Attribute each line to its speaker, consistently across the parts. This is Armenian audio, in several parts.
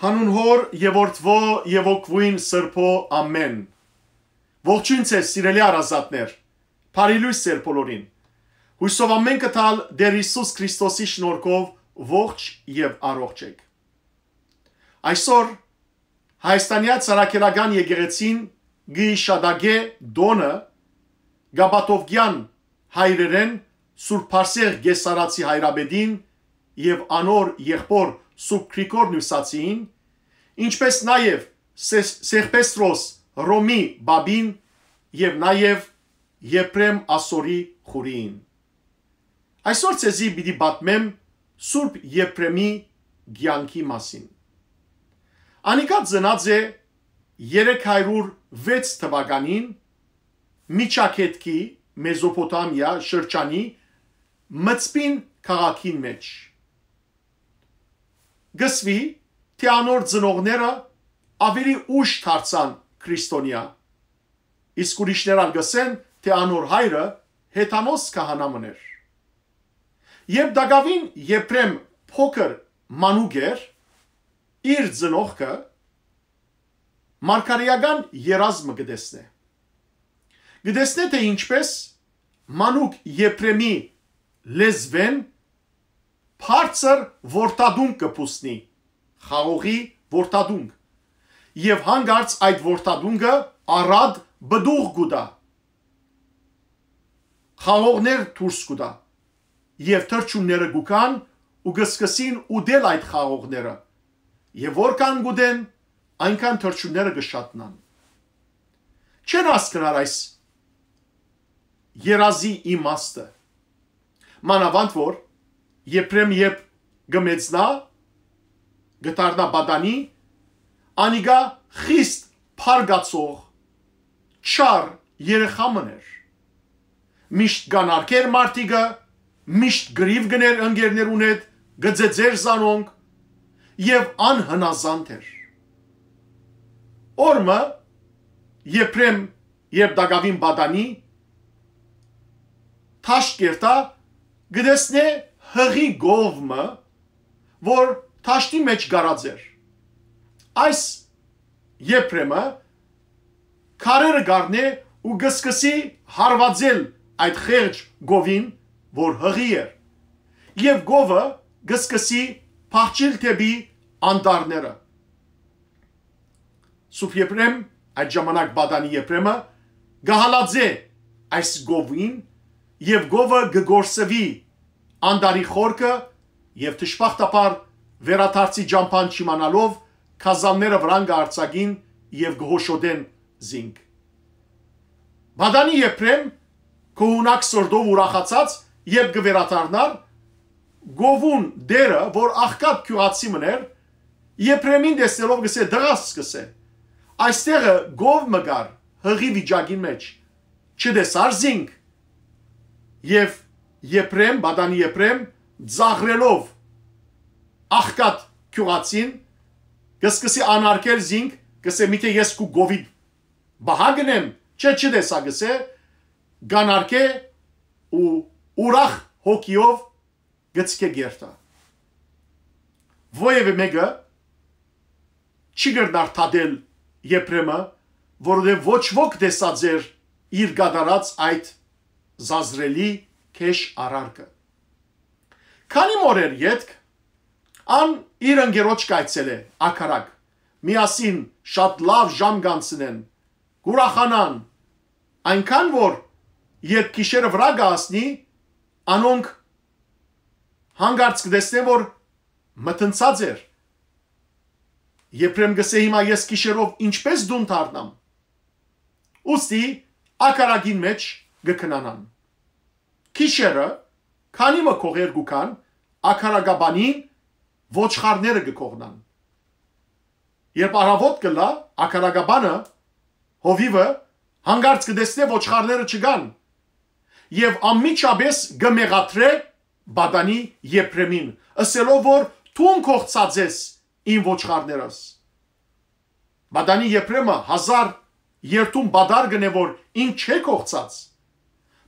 Speaker 1: Հանուն հոր եւ որդվո եւ օկվին սրբո ամեն։ Ողջույն ցես սիրելի արազատներ։ Փարիլույս ծեր բոլորին։ Հույսով ամեն կտալ Տեր Հիսուս Քրիստոսի շնորհքով ողջ եւ առողջ եք։ Այսօր Հայաստանյա ցարակերական եկեղեցին գիշադագե դոնը գաբատովգյան հայրերեն Սուրբ Փարսեղ Գեսարացի հայրաբեդին եւ անոր եղբոր Սուրբ Գրիգոր Նյուսացին, ինչպես նաև Սեղպեստրոս Ռոմի Բաբին եւ նաև Եփրեմ Ասորի Խուրին։ Այսօր ցեզի պիտի պատմեմ Սուրբ Եփրեմի ցանկի մասին։ Անիկա Ձնաձե 306 թվականին Միչակետկի Մեզոպոտամիա շրջանի Մծպին քաղաքին մեջ գսվի, թե անոր ծնողները ավելի ուշ դարձան քրիստոնյա։ Իսկ ուրիշներան գսեն, թե անոր հայրը հետանոս քահանամն էր։ Եբ Դագավին Եփրեմ փոքր մանուգեր իր ծնողքը մարգարեական երազմ գտեսնե։ Գտեսնե թե ինչպես մանուկ Եփրեմի լեզվեն բարձր որտադում կփուսնի խաղողի որտադունք եւ հանգարց այդ որտադունքը առադ բդուղ գուտա խաղողներ դուրս գուտա եւ թրջունները գուկան ու գսկսին ուդել այդ խաղողները եւ որքան գուդեն այնքան թրջունները գշատնան չեն հասկնար այս երազի իմաստը մանավանդ որ Եփրեմ եւ գմեցնա գտարնա բադանի անիգա խիստ փարգացող չար երեխա մներ միշտ գանարկեր մարտիկը միշտ գրիվ գներ ընկերներուն հետ գծեծեր զանոնք եւ անհնազանդ էր օրմը Եփրեմ եւ Դագավին բադանի Թաշկերտա գտեսնե հղի գովմը, որ թաշտի մեջ գարած էր։ Այս Եփրեմը քարերը գառնե ու գսկսի հարվածել այդ խեղճ գովին, որ հղի էր։ Եվ գովը գսկսի փախչիլ տեբի անդարները։ Սուրբ Եփրեմ այդ ժամանակ բադանի Եփրեմը գահալաձե այս գովին եւ գովը գգորսվի անդարի խորքը եւ ճշփախտապար վերաթարցի ջամփան չիմանալով քազանները վրան գարցագին եւ գոհոշոդեն զինք բադանի եփրեմ կողունակ սորդով ուրախացած երբ գվերաթարնար գովուն դերը որ աղքատ քյուղացի մներ Եփրեմին դեսելով գսե դրաս սկսե։ Այստեղը գով մգար հղի վիճակին մեջ։ Չդեսար զինք։ Եվ Եփրեմ, Բադանի Եփրեմ ծաղրելով աղկատ քյուղացին կսկսի անարգել զինք, կսե միթե ես կու գովիդ բահագնեմ, չէ չդես ագսե գանարկե ու ուրախ հոգիով գծկե գերտա։ Ոևե մեգը չի գրնար թադել Եփրեմը, որովհետև ոչ ոք դեսա ձեր իր գադարած այդ զազրելի քեշ արարքը։ Քանի մորեր յետք ան իր ընկերոջ կայցել է ակարակ։ Միասին շատ լավ ժամ գանցնեն։ Գուրախանան։ Այնքան որ երբ գիշերը վրա գասնի, անոնք հանգարց կտեսնեն որ մտնցած էր։ Եփրեմ գսե հիմա ես գիշերով ինչպես դուն դառնամ։ Ոստի ակարագին մեջ գքնանան քիշերը քանի մը կողեր գուքան ակարագաբանին ոչխարները կկողնան երբ առավոտ կլա ակարագաբանը հովիվը հանգարց կդեսնե ոչխարները չգան եւ անմիջապես գմեղատրե բադանի Եփրեմին ասելով որ թուն կողծած ես ին ոչխարներս բադանի Եփրեմը հազար երթուն բադար գնե որ ին չէ կողծած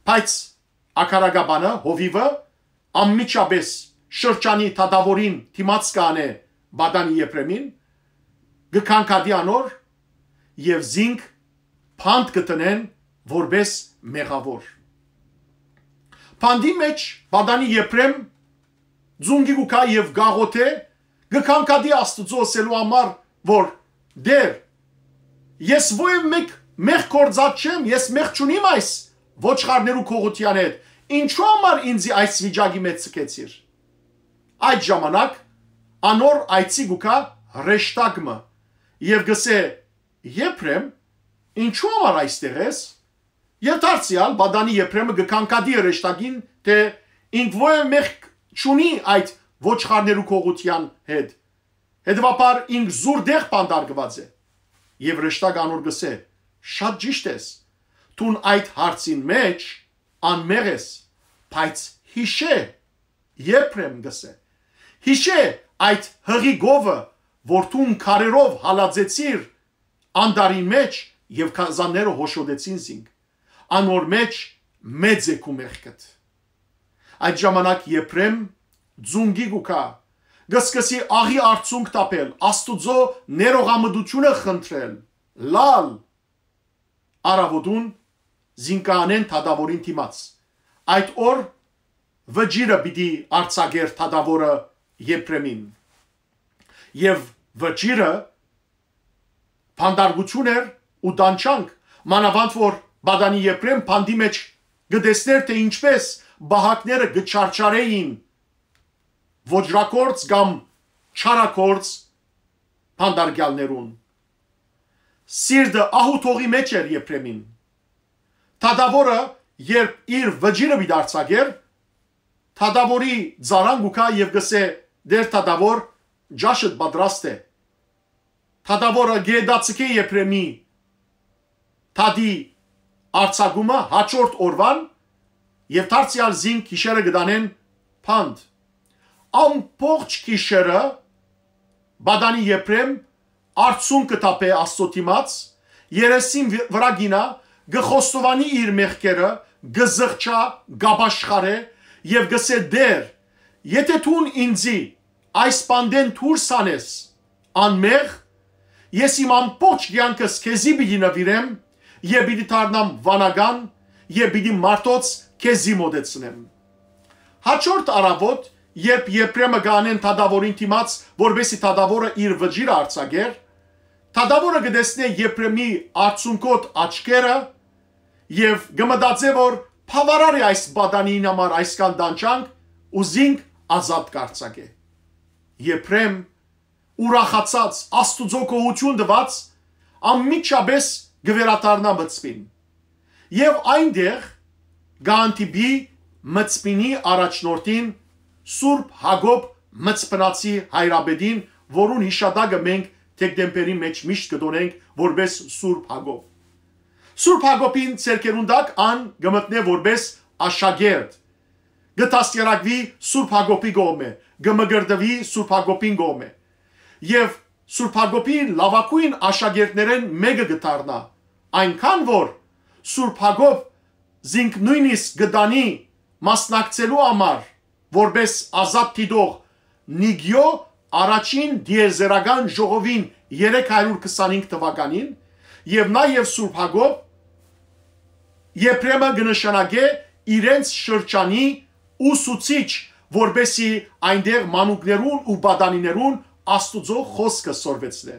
Speaker 1: բայց ակարագաբանը հովիվը անմիջապես շրջանի թադավորին թիմած կանե բադանի Եփրեմին գքանկադի անոր եւ զինք փանդ կտնեն որբես մեղավոր Փանդի մեջ բադանի Եփրեմ ձունգի գուկա եւ գաղոթե գքանկադի աստծո ասելու համար որ դեր ես ո՞ւ եմ մեկ մեղ կորցած չեմ ես մեղ չունիմ այս ոչխարներու Քողոթյան հետ ինչու համար ինձի այս վիճակի մեջ սկեցիր այդ ժամանակ անոր այցի գուկա հրեշտակմը եւ գսե Եփրեմ ինչու համար այստեղ ես եւ դարձյալ բադանի Եփրեմը գկանկադի հրեշտակին թե ինք ո՞վ է մեղք ճունի այդ ոչխարներու Քողոթյան հետ Հետևաբար ինք զուրդեղ բանդարգված է։ Եվ հրեշտակ անոր գսե. Շատ ճիշտ ես։ Դուն այդ հարցին մեջ անմեղ ես, բայց հիշե երբրեմ գսե։ Հիշե այդ հղի գովը, որ դուն քարերով հալածեցիր անդարի մեջ եւ քազանները հոշոդեցին զինք։ Անոր մեջ մեծ է քու մեղքդ։ Այդ ժամանակ Եփրեմ ձունգի գուկա գսկսի աղի արցունք տապել, Աստուծո ներողամտությունը խնդրել։ Լալ արավոտուն զինկանեն թադավորին թիմաց։ Այդ օր վճիրը պիտի արցագեր թադավորը Եփրեմին։ Եվ վճիրը փանդարգություն էր ու դանչանք, մանավանդ որ Բադանի Եփրեմ փանդի մեջ գտեսներ թե ինչպես բահակները գճարչարեին ոչրակորց կամ չարակորց փանդարգյալներուն։ Սիրտը ահութողի մեջ էր Եփրեմին Թադավորը, երբ իր վճիրը մի դարձագեր, թադավորի ձարանգ ու կա և գսե դեր թադավոր ջաշըտ բադրաստ է։ Թադավորը գերդացիքի եփրեմի թադի արցագումը հաջորդ օրվան եւ դարձյալ զինք քիշերը գտանեն փանդ։ Ամբողջ քիշերը բադանի եփրեմ արցուն կտապե աստոտիմաց երեսին վրա գինա գխոստովանի իր մեղքերը, գզղճա, գաբաշխարե եւ գսե դեր, եթե թուն ինձի այս պանդեն թուրս անես, անմեղ, ես իմ ամբողջ կյանքս քեզի պիտի նվիրեմ եւ պիտի դառնամ վանական եւ պիտի մարտոց քեզի մոդեցնեմ։ Հաջորդ առավոտ, երբ Եփրեմը գանեն Թադավորին դիմաց, որբեսի Թադավորը իր վճիրը արցագեր, Թադավորը գտեսնե Եփրեմի արցունկոտ աչքերը եւ գմտածե որ փավարար է այս բադանին համար այսքան դանչանք ուզինք ազատ կարծակե Եփրեմ ուրախացած աստուծո կողություն դված անմիջապես գվերատարնա մծպին եւ այնտեղ գանտիբի մծպինի առաջնորդին Սուրբ Հակոբ մծպնացի հայրաբեդին, որուն հիշադակը մենք թեկդեմպերի մեջ միշտ կդոնենք որպես Սուրբ Հակոբ Սուրբ Հակոբին ցերկերուն դակ ան գմտնե որպես աշակերտ։ Գտաստերակվի Սուրբ Հակոբի գոմը, գմգրդվի Սուրբ Հակոբին գոմը։ Եվ Սուրբ Հակոբին լավակույն աշակերտներեն մեկը գտարնա։ Այնքան որ Սուրբ Հակոբ զինք նույնիսկ գտանի մասնակցելու համար որպես ազատ դիդող Նիգյո առաջին դիեզերական ժողովին 325 թվականին եւ նաեւ Սուրբ Հակոբ Եփրեմը կնշանակե իրենց շրջանի ուսուցիչ, որբեսի այնտեղ մանուկներուն ու բադանիներուն Աստուծո խոսքը սորվեցնե։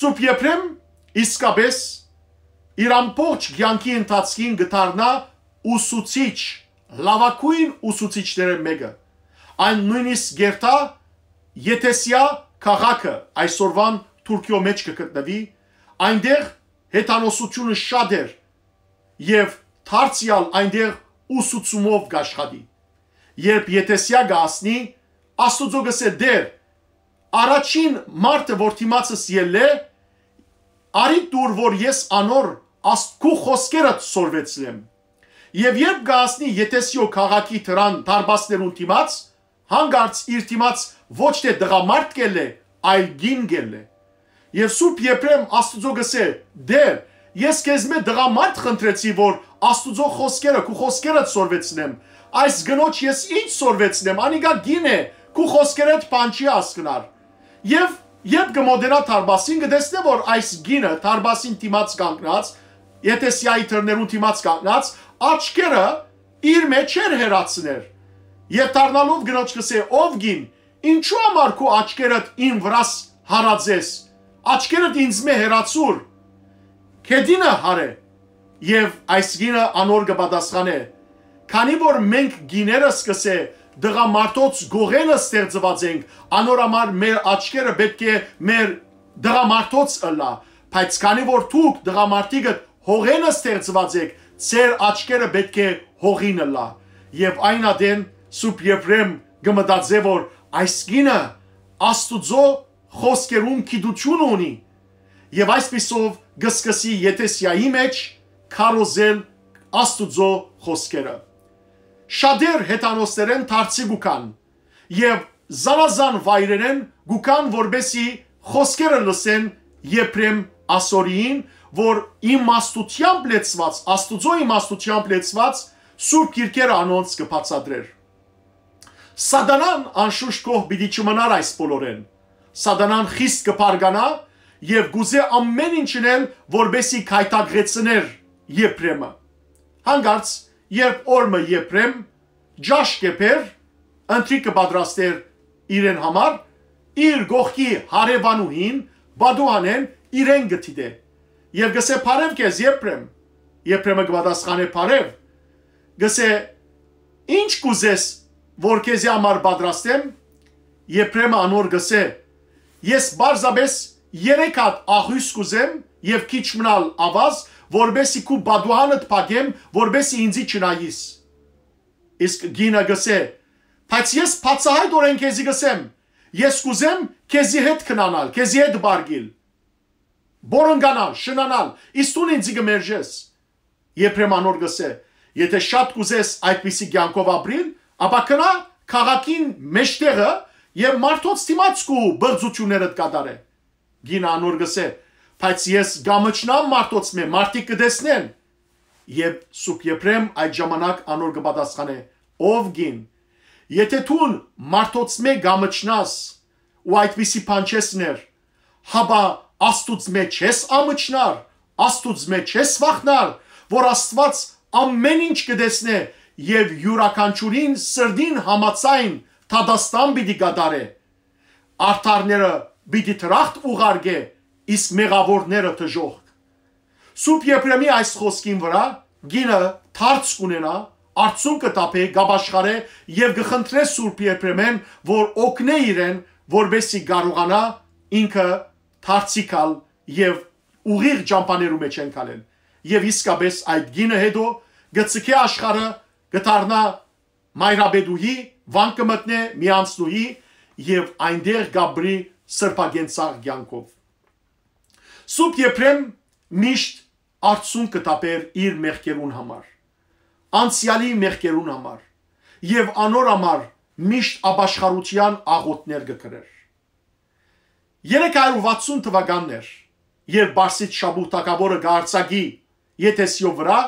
Speaker 1: Սուրբ Եփրեմ իսկապես իր ամբողջ ցանկի ընթացքին գտարնա ուսուցիչ, լավակույն ուսուցիչները մեկը։ Այն նույնիսկ գերտա Եթեսիա քաղաքը այսօրվան Թուրքիո մեջ կգտնվի, այնտեղ հետանոսությունը շատ էր եւ Թարցիալ այնտեղ ուսուցումով գաշխատի։ Երբ Եթեսիա գասնի, Աստուծո գսե դեր առաջին մարդը որ թիմացս ելե, արի դուր որ ես անոր աստքու խոսքերը սորվեցնեմ։ Եվ երբ գասնի Եթեսիո քաղաքի թրան դարբասներուն թիմաց, հանգարց իր թիմաց ոչ թե դղամարտ կելե, այլ գին կելե։ Եվ Սուրբ Եփրեմ Աստուծո գսե դեր ես քեզ մե դղամարդ խնդրեցի, որ Աստուծո խոսքերը, քու խոսքերը ծորվեցնեմ։ Այս գնոջ ես ինչ ծորվեցնեմ, անիգա գին է, քու խոսքերը տpanչի ասկնար։ Եվ երբ գմոդենա Թարբասին գտեսնե, որ այս գինը Թարբասին դիմաց կանգնած, եթե սյայի թռներուն դիմաց կանգնած, աչքերը իր մեջ էր հերացներ։ Եվ դառնալով գնոջ կսե, ով գին, ինչու համար քու աչքերդ ին վրաս հարածես։ Աչքերդ ինձ մե հերացուր Քեդինը հարե եւ այս գինը անոր կպատասխանե։ Քանի որ մենք գիները սկսե դղամարտոց գողելը ստեղծված ենք, անորամար մեր աչքերը պետք է մեր դղամարտոց ըլա, բայց քանի որ դուք դղամարտիկը հողենը ստեղծված եք, ծեր աչքերը պետք է հողին ըլա։ Եվ այնադեն Սուրբ Եփրեմ գմտածե որ այս գինը Աստուծո խոսքերում գիտություն ունի եւ այսպիսով գսկսի Եթեսիայի մեջ քարոզել Աստուծո խոսքերը։ Շադեր հետանոսներեն դարձի գուկան եւ զանազան վայրերեն գուկան որբեսի խոսքերը լսեն Եփրեմ ասորիին, որ իմաստությամբ լեցված, Աստուծո իմաստությամբ լեցված Սուրբ Գիրքերը անոնց կբացադրեր։ Սատանան անշուշտ կող պիտի չմնար այս բոլորեն։ Սատանան խիստ կփարգանա եւ գուզե ամեն ինչ ունել, որբեսի քայտագրեցներ Եփրեմը։ Հանգարց, երբ օրը Եփրեմ ջաշ կեփեր, ընտրիկը պատրաստեր իրեն համար, իր գողքի հարևանուհին բադուանեն իրեն գտիդե։ Եվ գսե բարև քեզ Եփրեմ։ Եփրեմը պատասխանե բարև։ Գսե ինչ կուզես, որ քեզի համար պատրաստեմ։ Եփրեմը անոր գսե. Ես բարձաբես երեք հատ աղյուս կուզեմ եւ քիչ մնալ ավազ, որբեսի քու բադուհանդ փակեմ, որբեսի ինձի չնայիս։ Իսկ գինը գսե, բայց ես բացահայտ օրեն քեզի գսեմ, ես կուզեմ քեզի հետ քնանալ, քեզի հետ բարգիլ։ Բորոնգանալ, շնանալ, իստուն ինձի գմերժես։ Եփրեմանոր գսե, եթե շատ կուզես այդպիսի ցանկով ապրիլ, ապա կնա քաղաքին մեջտեղը եւ մարդոց դիմաց կու բրձությունները կդարե գին անոր գսե, բայց ես գամճնամ մարդոց մե, մարդիկ կդեսնեն։ Եվ Սուրբ Եփրեմ այդ ժամանակ անոր կպատասխանե. Ով գին, եթե դուն մարդոց մե գամճնաս ու այդպիսի փանչեսներ, հաբա աստուց մե չես ամճնար, աստուց մե չես վախնար, որ աստված ամեն ինչ կդեսնե եւ յուրաքանչյուրին սրդին համացայն թադաստան պիտի գտարե։ Արթարները պիտի դրախտ ուղարկե իսկ մեղավորները դժողք Սուրբ Եփրեմի այս խոսքին վրա գինը թարց կունենա արցուն կտապե գաբաշխարե եւ գխնդրե Սուրբ Եփրեմեն որ օգնե իրեն որբեսի կարողանա ինքը թարցիկալ եւ ուղիղ ճամփաներու մեջ ընկալել եւ իսկապես այդ գինը հետո գծքի աշխարը գտարնա մայրաբեդուհի վան կմտնե միանցնուհի եւ այնտեղ գաբրի սրբագենցաղ կյանքով։ Սուրբ Եփրեմ միշտ արցուն կտապեր իր մեղքերուն համար, անցյալի մեղքերուն համար եւ անոր համար միշտ աբաշխարության աղոտներ կգրեր։ 360 թվականներ, երբ Բարսից Շաբուտակավորը գարցագի Եթեսիո վրա,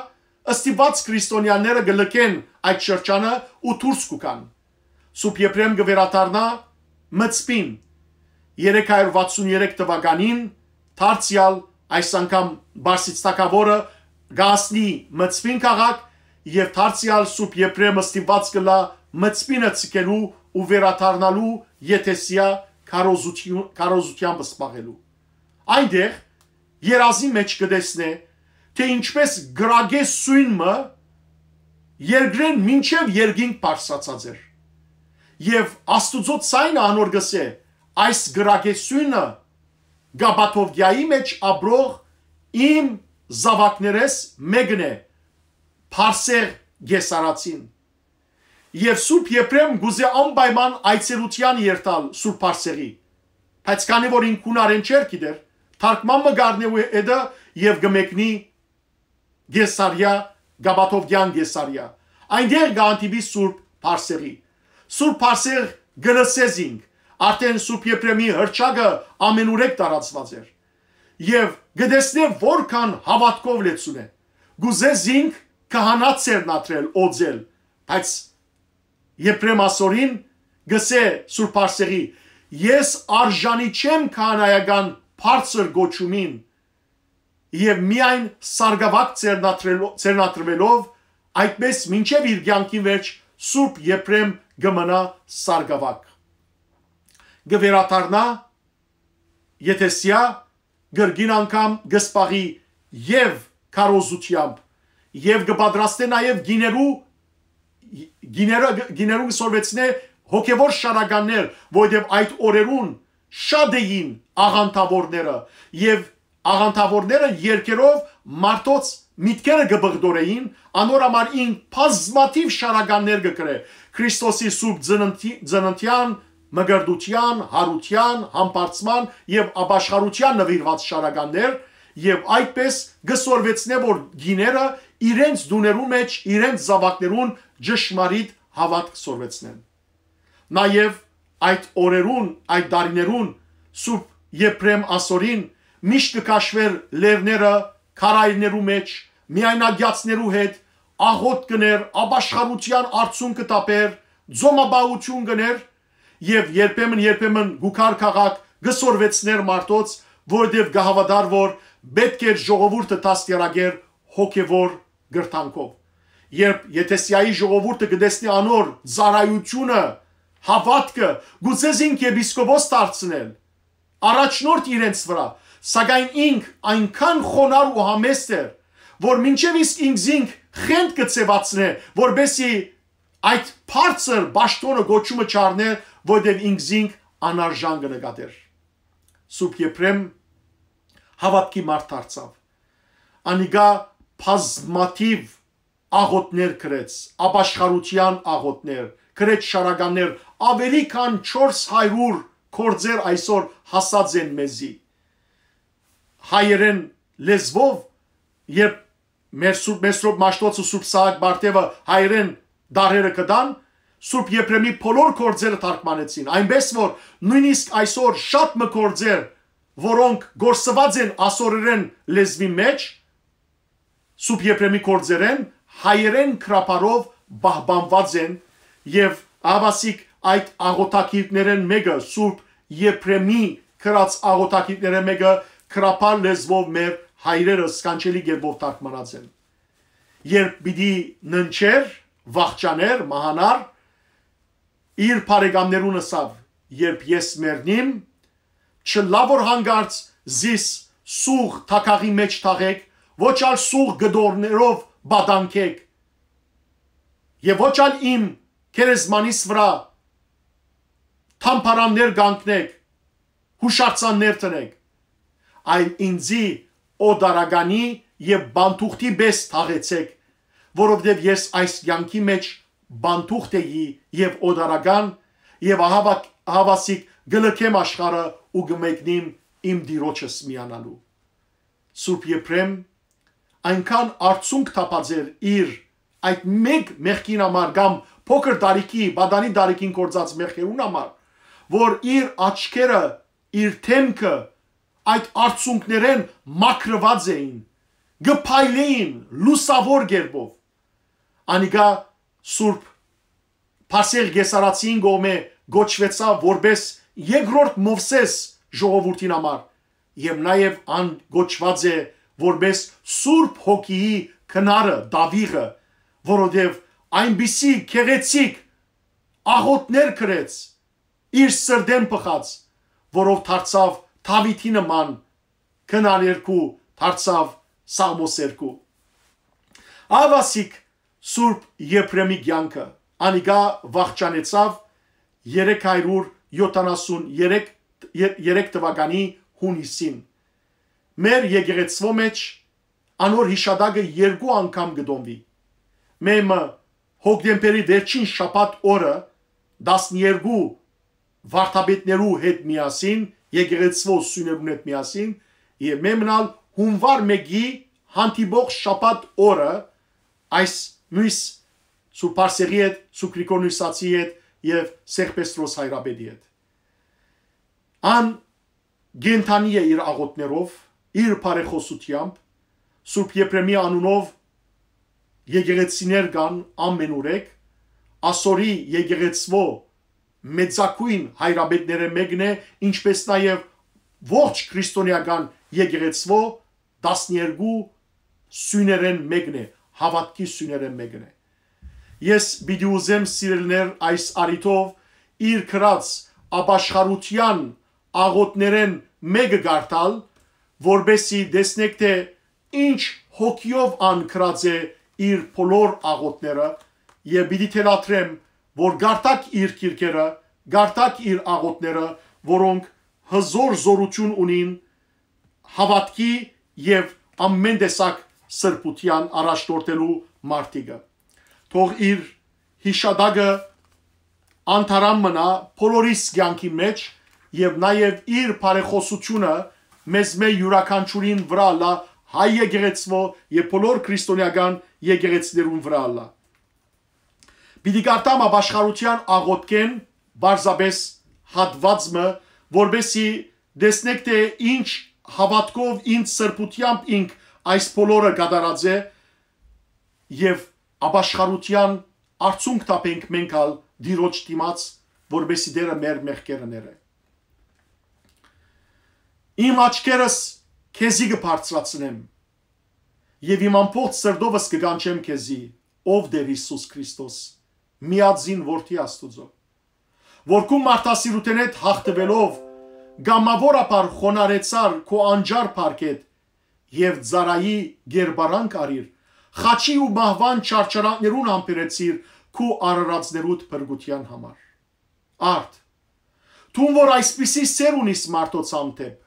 Speaker 1: ըստիված քրիստոնյաները գլկեն այդ շրջանը ու դուրս կուկան։ Սուրբ Եփրեմ գվերատարնա մծպին 363 թվականին Թարցիալ այս անգամ Բարսիցտակավորը գասնի մծվին քաղաք եւ Թարցիալ Սուրբ Եփրեմը ստիված կլա մծվինը ցկելու ու վերաթարնալու Եթեսիա կարոզությամբ սպաղելու։ Այնտեղ երազի մեջ կտեսնե, թե ինչպես գրագե սույնը երգրեն մինչև երգին պարսացած էր։ Եվ աստուծո ցայնը անոր գսե այս գրագեսյունը գաբաթովգյայի մեջ աբրող իմ զավակներես մեկն է Փարսեղ Գեսարացին Եվ Սուրբ Եփրեմ գուզե անպայման այցելության երթալ Սուրբ Փարսեղի բայց քանի որ ինքուն արեն չեր գիտեր թարգմանը գարնեու էդը եւ գմեկնի Գեսարիա Գաբաթովգյան Գեսարիա այնտեղ գանտիբի Սուրբ Փարսեղի Սուրբ Փարսեղ գրսեզինք Արդեն Սուրբ Եփրեմի հրճակը ամենուրեք տարածված էր։ Եվ գտեսնե որքան հավատքով լեցուն է։ Գուզեզինք քահանա ծերնատրել օձել, բայց Եփրեմ ասորին գսե Սուրբ Արսեղի ես արժանի չեմ քահանայական բարձր գոչումին եւ միայն սարգավակ ծերնատրվելով այդպես մինչեւ իր ցանկին վերջ Սուրբ Եփրեմ գմնա սարգավակ գվերաթարնա, եթե սյա գրգին անգամ գսպաղի եւ կարոզությամբ եւ գպատրաստե նաեւ գիներու գիները գիներու սորվեցնե հոգևոր շարականներ, որովհետև այդ օրերուն շատ էին աղանթավորները եւ աղանթավորները երկերով մարտոց միտքերը գբղդորեին, անոր համար ին բազմաթիվ շարականներ կգրե։ Քրիստոսի սուրբ ծննդյան մգրդության, հարության, համբարձման եւ ապաշխարության նվիրված շարականներ եւ այդպես գսորվեցնե որ գիները իրենց դուներու մեջ իրենց զավակներուն ճշմարիտ հավատք սորվեցնեն նաեւ այդ օրերուն այդ դարիներուն սուրբ Եփրեմ ասորին միշտ կաշվեր լևները քարայրներու մեջ միայնագյացներու հետ աղոտ կներ, ապաշխարության արցուն կտապեր, ձոմաբաություն գներ, եւ երբեմն երբեմն գուքար քաղաք գսորվեցներ մարտոց, որտեղ գահավադար որ պետք էր ժողովուրդը տաստիարագեր հոգևոր գրթանքով։ Երբ Եթեսիայի ժողովուրդը գտեսնի անոր զարայությունը, հավատքը, գուցեզինք եպիսկոպոս դարձնել, առաջնորդ իրենց վրա, սակայն ինք այնքան խոնար ու համեստ էր, որ մինչև իսկ ինքզինք խենդ կծեվացնե, որբեսի այդ բարձր ճշտոնը գոչումը չառնել, որտեղ ինքզինք անարժան կնկատեր։ Սուրբ Եփրեմ հավատքի մարդ դարձավ։ Անիգա բազմաթիվ աղոտներ գրեց, ապաշխարության աղոտներ, գրեց շարականներ, ավելի քան 400 կորձեր այսօր հասած են մեզի։ Հայերեն լեզվով, երբ մեր Սուրբ Մեսրոպ Մաշտոց ու Սուրբ Սահակ Բարտևը հայերեն դարերը կդան, Սուրբ Եփրեմի բոլոր գործերը թարգմանեցին, այնպես որ նույնիսկ այսօր շատ մկործեր, որոնք գործված են ասորերեն լեզվի մեջ, Սուրբ Եփրեմի գործերեն հայերեն քրապարով բահբանված են եւ ավասիկ այդ աղոթակիրներեն մեկը Սուրբ Եփրեմի քրած աղոթակիրներեն մեկը քրապար լեզվով մեր հայրերը սկանչելի գերբով թարգմանած են երբ պիտի ննչեր վախճաներ, մահանար, իր բարեկամներուն ասավ, երբ ես մեռնիմ, չլավոր հանգարց զիս սուղ թակաղի մեջ թաղեք, ոչ ալ սուղ գդորներով բադանքեք, եւ ոչ ալ իմ քերեզմանիս վրա թամփարաններ գանքնեք, հուշարձաններ տնեք, այլ ինձի օդարագանի եւ բանտուղտի պես թաղեցեք որովհետև ես այս յանքի մեջ բանտուղտ էի եւ օդարական եւ ահավակ հավասիկ գլկեմ աշխարը ու գմեկնիմ իմ դիրոջս միանալու Սուրբ Եփրեմ այնքան արցունք տապած էր իր այդ մեկ մեղքին համար կամ փոքր տարիքի բադանի տարիքին կործած մեղքերուն համար որ իր աչքերը իր թեմքը այդ արցունքներեն մաքրված էին գփայլեին լուսավոր գերբով անիկա Սուրբ Փասեղ Գեսարացին գոմե գոչվեցավ որպես երկրորդ Մովսես ժողովրդին համար եւ նաեւ ան գոչված է որպես Սուրբ Հոգիի քնարը Դավիղը որովհետեւ այնպիսի քեղեցիկ աղոտներ կրեց իր սրդեն փխած որով դարձավ Դավիթի նման քնար երկու դարձավ Սամոս երկու ավասիկ Սուրբ Եփրեմի ցանկը անիգա վախճանեցավ 373 3 թվականի հունիսին։ Մեր եկեղեցվո մեջ անոր հիշադակը երկու անգամ գտնվի։ Մեմը հոկտեմբերի վերջին շաբաթ օրը 12 վարտաբետներու հետ միասին եկեղեցվո սյունեբուն հետ միասին եւ մեմնալ հունվար 1-ի հանդիպող շաբաթ օրը այս նույս Սուրբարսեղի հետ, Սուկրիկոնուսացի հետ եւ Սերբեստրոս հայրապետի հետ։ Ան գենթանի է իր աղոտներով, իր բարեխոսությամբ Սուրբ Եփրեմի անունով եկեղեցիներ կան ամենուրեք, ասորի եկեղեցվո մեծակույն հայրաբեդները մեկն է, ինչպես նաև ողջ քրիստոնեական եկեղեցվո 12 սյուներեն մեկն է, հավատքի սյուները մեկն է։ Ես պիտի ուզեմ սիրելներ այս արիտով իր քրած ապաշխարության աղոտներեն մեկը գարտալ, որբեսի դեսնեք թե ինչ հոգիով անքրած է իր բոլոր աղոտները եւ պիտի թելաթրեմ, որ գարտակ իր քիրկերը, գարտակ իր աղոտները, որոնք հզոր զորություն ունին հավատքի եւ ամեն տեսակ սրբության առաջնորդելու մարտիկը։ Թող իր հիշադակը անթարամ մնա բոլորիս ցանկի մեջ եւ նաեւ իր բարեխոսությունը մեզ մե յուրաքանչյուրին վրա լա հայ եկեղեցվո եւ բոլոր քրիստոնեական եկեղեցներուն վրա լա։ Պիտի կարտամ աշխարհության աղոտքեն բարձաբես հատվածը, որբեսի դեսնեք թե ինչ հավատքով, ինչ սրբությամբ ինք այս բոլորը կատարած է եւ ապաշխարության արցունք տապենք մենքալ դիրոջ դիմաց, որբեսի դերը մեր մեղքերը ները։ Իմ աչքերս քեզի կբարձրացնեմ եւ իմ ամբողջ սրտովս կգանչեմ քեզի, ով Տեր Հիսուս Քրիստոս, միածին որդի Աստուծո։ Որքում մարդասիրութեն հետ հաղթվելով գամավորապար խոնարեցար քո անջար փարքետ եւ Զարայի ģերբարան կարիր, խաչի ու մահվան չարչարաններուն ամբերեցիր քու արարածներուդ բրգության համար։ Արդ Թուն որ այսպիսի սեր ունիս մարդոց ամտեպ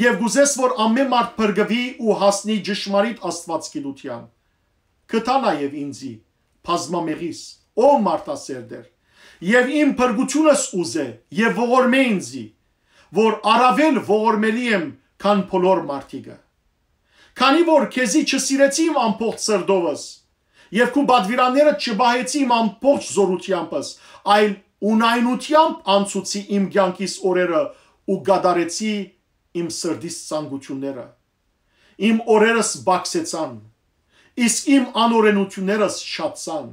Speaker 1: եւ գուզես որ ամեն մարդ բրգվի ու հասնի ճշմարիտ Աստված գիտության։ Կտա նաեւ ինձի բազմամեղիս, ո մարդասերդեր, եւ իմ բրգությունս ուզե եւ ողորմե ինձի, որ արավել ողորմելի եմ, քան բոլոր մարդիկը քանի որ քեզի չսիրեցի իմ ամբողջ սրտովս եւ քու բադվիրանները չբահեցի իմ ամբողջ զորությամբ, այլ ունայնությամբ անցուցի իմ ցանկիս օրերը ու գադարեցի իմ սրտիս ցանկությունները։ Իմ օրերս բացեցան, իսկ իմ անօրենություններս շատցան։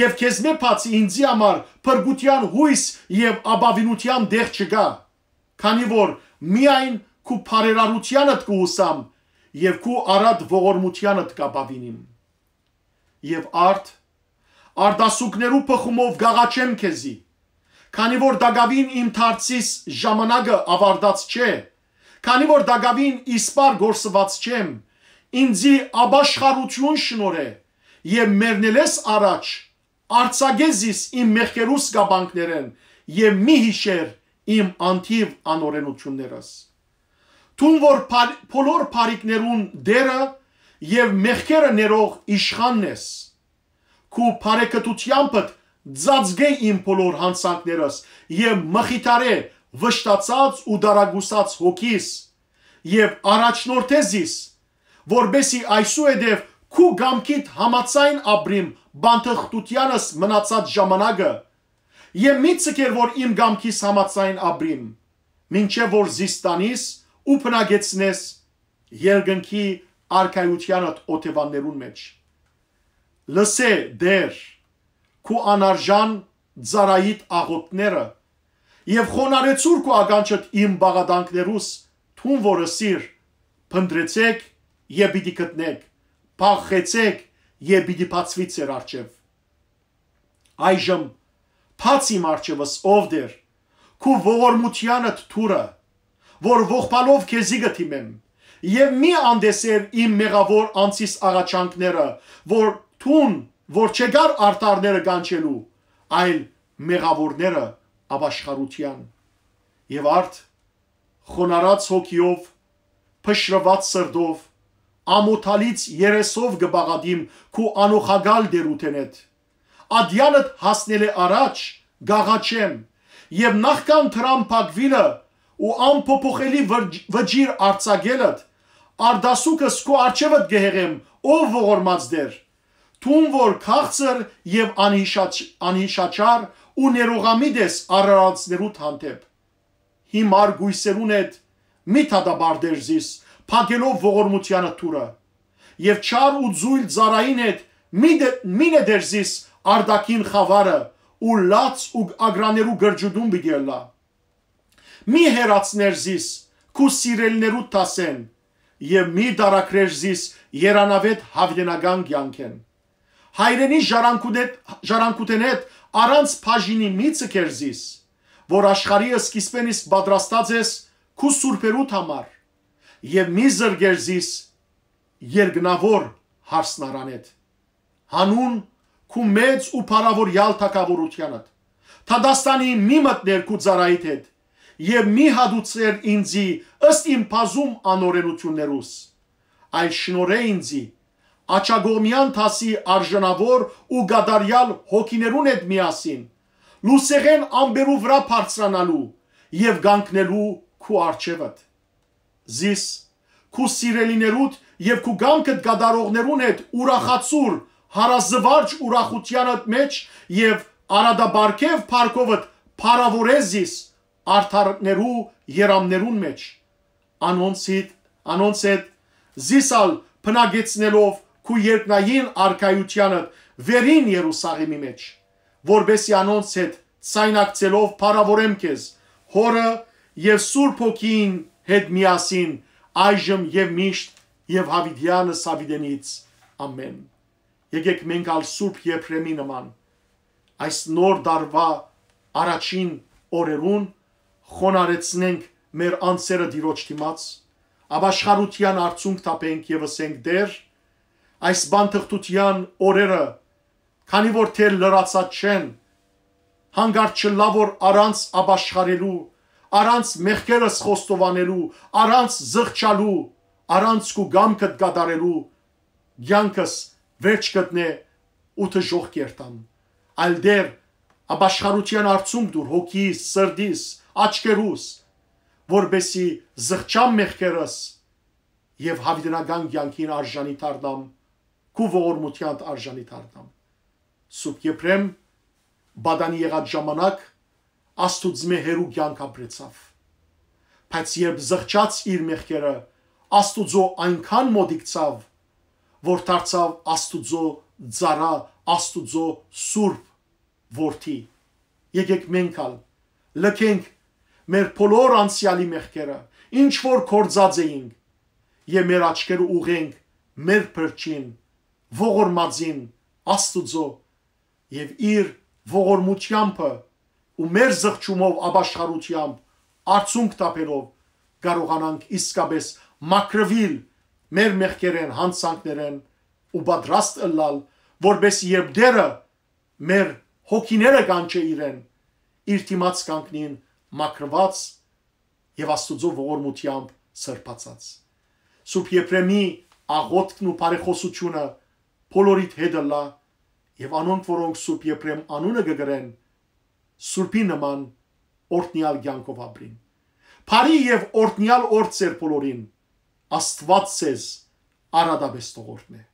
Speaker 1: Եվ քեզ մե բացի ինձի համար փրկության հույս եւ աբավինության դեղ չկա, քանի որ միայն քու բարերարությանդ կուուսամ կու եւ քու արդ ողորմությանը տկապավինիմ եւ արդ արդասուկներու փխումով գաղաչեմ քեզի քանի որ դագավին իմ թարցիս ժամանակը ավարտած չէ քանի որ դագավին իսպար գործված չեմ ինձի աբաշխարություն շնորհե եւ մեռնելես առաջ արցագեզիս իմ մեղքերուս գաբանքներեն եւ մի հիշեր իմ անթիվ անօրենություններս Թուն որ բոլոր բարիկներուն դերը եւ մեղքերը ներող իշխանն ես։ Քու բարեկտությամբ ձածգե իմ բոլոր հանցանքներս եւ մխիթարե վշտացած ու դարագուսած հոգիս եւ առաջնորդեզիս որբեսի այսուհեդև քու գամքիդ համացայն ապրիմ բանտղտությանս մնացած ժամանակը եւ մի ցկեր որ իմ գամքիս համացայն ապրիմ ինչե որ զիստանիս ու փնագեցնես երկնքի արքայությանդ օթևաններուն մեջ լսե դեր քու անարժան ծարայիտ աղոտները եւ խոնարեցուր քու ագանչդ իմ բաղադանքներուս թուն որը սիր փնդրեցեք եւ պիտի գտնեք փախեցեք եւ պիտի բացվի ծեր արջև այժմ բացի արջևս ով դեր քու ողորմությանդ թուրը որ ողբալով քեզի գտիմեմ։ Եվ մի անդեսեր իմ մեղավոր անցիս աղաչանքները, որ թուն, որ չգար արտարները գանչելու, այլ մեղավորները աբաշխարության։ Եվ արդ խոնարած հոգիով, փշրված սրդով, ամոթալից երեսով գբաղադիմ քու անոխագալ դերութենեդ։ Ադյանդ հասնել է առաջ, գաղաչեմ, եւ նախքան թրամփակվինը ու անփոփոխելի վճիր արցագելդ, արդասուկս քո արջևդ գեհեղեմ, ով ողորմած դեր։ Թուն որ քաղցր եւ անհիշաչ անհիշաչար ու ներողամիտ ես առարածներու հանդեպ։ Հիմար գույսերուն հետ մի թադաբար դերզիս, փակելով ողորմությանը թուրը։ Եվ չար ու զույլ ծարային հետ մի դե, մին է դերզիս արդակին խավարը ու լաց ու ագրաներու գրջուդում բիդելա։ Մի հերացներ զիս, քու սիրելներու տասեն, եւ մի դարակրեր զիս երանավետ հավենական կյանքեն։ Հայրենի ժարանկուտետ ժարանկուտենետ առանց բաժինի միցը կերզիս, որ աշխարհի սկիզբենից պատրաստած ես քու սուրբերուտ համար եւ մի զրգերզիս երկնավոր հարսնարանետ հանուն քու մեծ ու փարավոր յալ թակավորությանդ Թադաստանի մի մտներ քու ծարայիդ հետ եւ մի հադուցեր ինձի ըստ իմ բազում անօրենություններուս այլ շնորհե ինձի աչագոմյան թասի արժանավոր ու գադարյալ հոգիներուն հետ միասին լուսեղեն ամբերու վրա բարձրանալու եւ գանկնելու քու արջևդ զիս քու սիրելիներուդ եւ քու գամքդ գադարողներուն հետ ուրախացուր հարազվարջ ուրախությանդ մեջ եւ արադաբարքև փարկովդ փարավորեզիս արդարներու երամներուն մեջ անոնցիդ անոնց հետ զիսալ փնագեցնելով քու երկնային արքայությանը վերին Երուսաղեմի մեջ որբեսի անոնց հետ ցայնակցելով փարավորեմ քեզ հորը եւ Սուրբ ոգին հետ միասին այժմ եւ միշտ եւ հավիդյանը սավիդենից ամեն եկեք մենք ալ Սուրբ Եփրեմի նման այս նոր դարվա առաջին օրերուն խոնարեցնենք մեր անձերը դիրոջ դիմաց, ապաշխարության արցունք տապենք եւ ասենք դեր այս բանթղթության օրերը, քանի որ թեր լրացած չեն, հանգար չլավոր առանց ապաշխարելու, առանց մեղքերս խոստովանելու, առանց զղջալու, առանց կու գամքդ գադարելու, գյանքս վերջ կտնե ու թժող կերտան։ Այլ դեր ապաշխարության արցում դուր հոգիս, սրդիս, աչքերուս, որբեսի զղճամ մեղքերս եւ հավիտենական կյանքին արժանի դառնամ, քու ողորմությանդ արժանի դառնամ։ Սուրբ Եփրեմ բադանի եղած ժամանակ Աստուծո մեհերու կյանք ապրեցավ։ Բայց երբ զղճած իր մեղքերը Աստուծո այնքան մոդիկցավ, որ դարձավ Աստուծո ծառա, Աստուծո սուրբ որդի։ Եկեք մենք ալ լքենք մեր բոլոր անցյալի մեղքերը, ինչ որ կործած էինք, եւ մեր աչքերը ուղենք մեր փրկին, ողորմածին Աստուծո եւ իր ողորմությամբ ու մեր զղջումով աբաշխարությամբ արցունք տապելով կարողանանք իսկապես մակրվիլ մեր մեղքերեն հանցանքներեն ու պատրաստ ըլլալ որբես երբ դերը մեր հոգիները կանչե իրեն իր դիմաց կանգնին մակրված եւ Աստուծո ողորմությամբ սրբացած։ Սուրբ Եփրեմի աղոթքն ու բարեխոսությունը բոլորիդ հետը լա եւ անոնք որոնք Սուրբ Եփրեմ անունը գգրեն Սուրբի նման օրտնյալ ցանկով ապրին։ Փարի եւ օրտնյալ օրցեր բոլորին Աստված ցեզ արադաբես տողորն է։